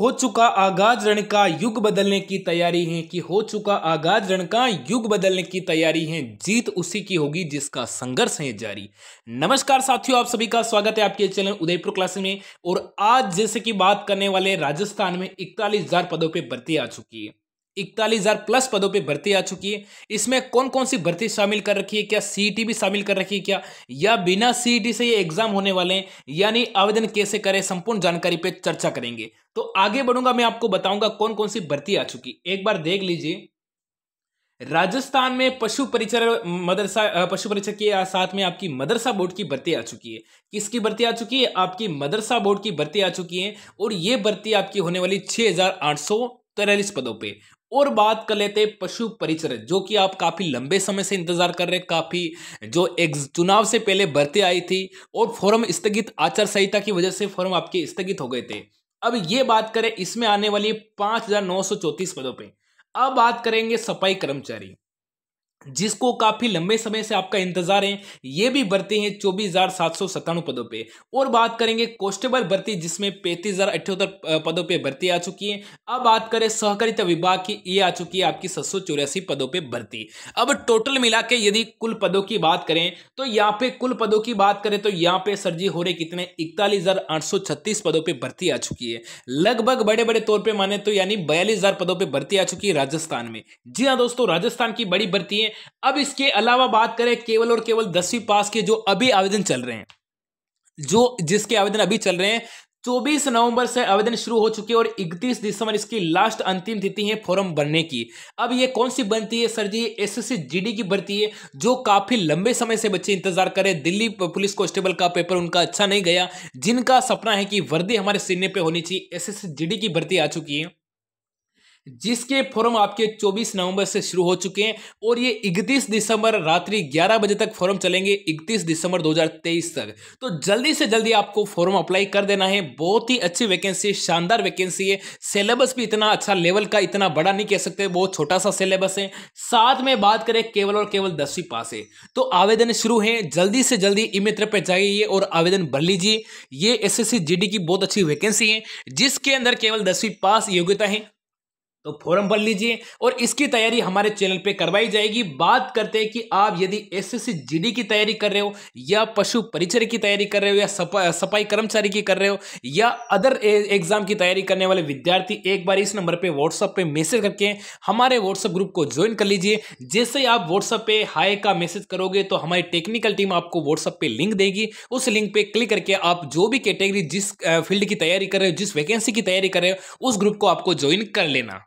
हो चुका आगाज रण का युग बदलने की तैयारी है कि हो चुका आगाज रण का युग बदलने की तैयारी है जीत उसी की होगी जिसका संघर्ष है जारी नमस्कार साथियों आप सभी का स्वागत है आपके चैनल उदयपुर क्लास में और आज जैसे कि बात करने वाले राजस्थान में इकतालीस हजार पदों पर भर्ती आ चुकी है इकतालीस हज़ार प्लस पदों पे भर्ती आ चुकी है इसमें कौन कौन सी भर्ती शामिल कर रखी है क्या सीईटी e भी शामिल कर रखी है क्या या बिना सीईटी e से ये एग्जाम होने वाले हैं यानी आवेदन कैसे करें संपूर्ण जानकारी पे चर्चा करेंगे तो आगे बढ़ूंगा मैं आपको बताऊंगा कौन कौन सी भर्ती आ चुकी एक बार देख लीजिए राजस्थान में पशु परिचर मदरसा पशु परिचर के साथ में आपकी मदरसा बोर्ड की भर्ती आ चुकी है किसकी भर्ती आ चुकी है आपकी मदरसा बोर्ड की भर्ती आ चुकी है और ये भर्ती आपकी होने वाली छः हज़ार आठ सौ तिरालीस पदों पे और बात कर लेते पशु परिचर जो कि आप काफ़ी लंबे समय से इंतजार कर रहे हैं काफ़ी जो एक चुनाव से पहले भर्ती आई थी और फॉर्म स्थगित आचार संहिता की वजह से फॉर्म आपके स्थगित हो गए थे अब ये बात करें इसमें आने वाली पाँच हज़ार नौ सौ पदों पर अब बात करेंगे सफाई कर्मचारी जिसको काफ़ी लंबे समय से आपका इंतजार है ये भी भर्ती है चौबीस हज़ार सात सौ सत्तानवे पदों पे और बात करेंगे कॉन्स्टेबल भर्ती जिसमें पैंतीस हज़ार अठहत्तर पदों पे भर्ती आ चुकी है अब बात करें सहकारिता विभाग की ये आ चुकी है आपकी सात सौ चौरासी पदों पे भर्ती अब टोटल मिला के यदि कुल पदों की बात करें तो यहाँ पे कुल पदों की बात करें तो यहाँ पे सर जी हो रहे कितने इकतालीस हज़ार आठ सौ छत्तीस पदों पर भर्ती आ चुकी है लगभग बड़े बड़े तौर पर माने तो यानी बयालीस हज़ार पदों पर भर्ती आ चुकी है राजस्थान में जी हाँ दोस्तों राजस्थान की बड़ी भर्ती है अब इसके अलावा बात करें केवल और केवल दसवीं पास के जो अभी आवेदन चल रहे हैं जो जिसके आवेदन अभी चल रहे हैं चौबीस नवंबर से आवेदन शुरू हो चुके और 31 दिसंबर इसकी लास्ट अंतिम तिथि है फॉर्म भरने की अब ये कौन सी बनती है सर जी एस जीडी की भर्ती है जो काफ़ी लंबे समय से बच्चे इंतजार कर रहे हैं दिल्ली पुलिस कांस्टेबल का पेपर उनका अच्छा नहीं गया जिनका सपना है कि वर्दी हमारे सीने पे होनी चाहिए एस एस की भर्ती आ चुकी है जिसके फॉर्म आपके 24 नवंबर से शुरू हो चुके हैं और ये 31 दिसंबर रात्रि 11 बजे तक फॉर्म चलेंगे 31 दिसंबर 2023 तक तो जल्दी से जल्दी आपको फॉर्म अप्लाई कर देना है बहुत ही अच्छी वैकेंसी शानदार वैकेंसी है सिलेबस भी इतना अच्छा लेवल का इतना बड़ा नहीं कह सकते बहुत छोटा सा सिलेबस है साथ में बात करें केवल और केवल दसवीं पास है तो आवेदन शुरू है जल्दी से जल्दी ई मित्र पर जाइए और आवेदन भर लीजिए ये एस एस की बहुत अच्छी वैकेंसी है जिसके अंदर केवल दसवीं पास योग्यता है तो फॉर्म भर लीजिए और इसकी तैयारी हमारे चैनल पे करवाई जाएगी बात करते हैं कि आप यदि एस एस की तैयारी कर रहे हो या पशु परिचय की तैयारी कर रहे हो या सपा, सफाई कर्मचारी की कर रहे हो या अदर एग्जाम की तैयारी करने वाले विद्यार्थी एक बार इस नंबर पे व्हाट्सअप पे मैसेज करके हमारे व्हाट्सअप ग्रुप को ज्वाइन कर लीजिए जैसे ही आप व्हाट्सअप पे हाई का मैसेज करोगे तो हमारी टेक्निकल टीम आपको व्हाट्सअप पर लिंक देगी उस लिंक पर क्लिक करके आप जो भी कैटेगरी जिस फील्ड की तैयारी कर रहे हो जिस वैकेंसी की तैयारी कर रहे हो उस ग्रुप को आपको ज्वाइन कर लेना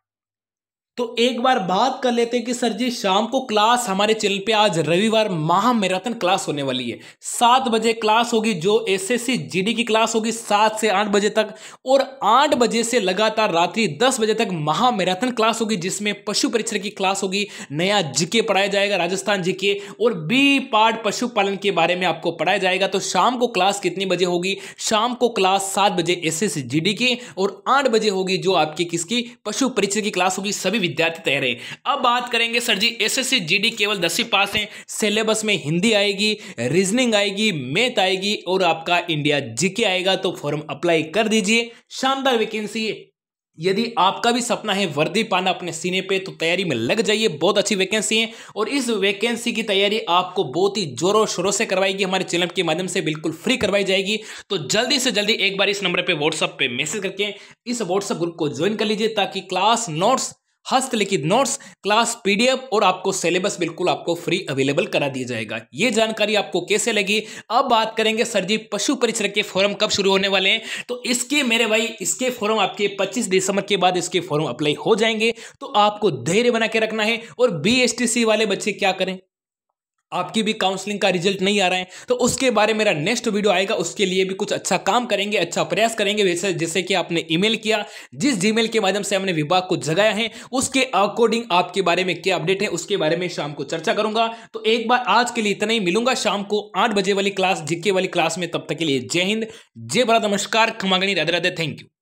तो एक बार बात कर लेते हैं कि सर जी शाम को क्लास हमारे चैनल पे आज रविवार महामैराथन क्लास होने वाली है सात बजे क्लास होगी जो एसएससी जीडी की क्लास होगी सात से आठ बजे तक और आठ बजे से लगातार रात्रि दस बजे तक महामैराथन क्लास होगी जिसमें पशु परिचर की क्लास होगी नया जीके पढ़ाया जाएगा राजस्थान जीके और बी पार्ट पशुपालन के बारे में आपको पढ़ाया जाएगा तो शाम को क्लास कितनी बजे होगी शाम को क्लास सात बजे एस एस की और आठ बजे होगी जो आपकी किसकी पशु परिचर की क्लास होगी सभी विद्यार्थी तैयार है अब बात करेंगे सर जी एस एस केवल दसवीं पास है सिलेबस में हिंदी आएगी रीजनिंग आएगी मैथ आएगी और आपका इंडिया जीके आएगा तो फॉर्म अप्लाई कर दीजिए शानदार वैकेंसी यदि आपका भी सपना है वर्दी पाना अपने सीने पे तो तैयारी में लग जाइए बहुत अच्छी वैकेंसी है और इस वैकेंसी की तैयारी आपको बहुत ही जोरों शोरों से करवाएगी हमारे चैनल के माध्यम से बिल्कुल फ्री करवाई जाएगी तो जल्दी से जल्दी एक बार इस नंबर पे व्हाट्सअप पे मैसेज करके इस व्हाट्सअप ग्रुप को ज्वाइन कर लीजिए ताकि क्लास नोट्स हस्तलिखित नोट्स क्लास पीडीएफ और आपको सिलेबस बिल्कुल आपको फ्री अवेलेबल करा दिया जाएगा ये जानकारी आपको कैसे लगी अब बात करेंगे सर जी पशु परिचर के फॉर्म कब शुरू होने वाले हैं तो इसके मेरे भाई इसके फॉर्म आपके 25 दिसंबर के बाद इसके फॉर्म अप्लाई हो जाएंगे तो आपको धैर्य बना के रखना है और बी वाले बच्चे क्या करें आपकी भी काउंसलिंग का रिजल्ट नहीं आ रहा है तो उसके बारे में मेरा नेक्स्ट वीडियो आएगा उसके लिए भी कुछ अच्छा काम करेंगे अच्छा प्रयास करेंगे वैसे जैसे कि आपने ईमेल किया जिस जीमेल के माध्यम से हमने विभाग को जगाया है उसके अकॉर्डिंग आपके बारे में क्या अपडेट है उसके बारे में शाम को चर्चा करूंगा तो एक बार आज के लिए इतना ही मिलूंगा शाम को आठ बजे वाली क्लास जिक्के वाली क्लास में तब तक के लिए जय हिंद जय बड़ा नमस्कार खमागणी राधे राधे थैंक यू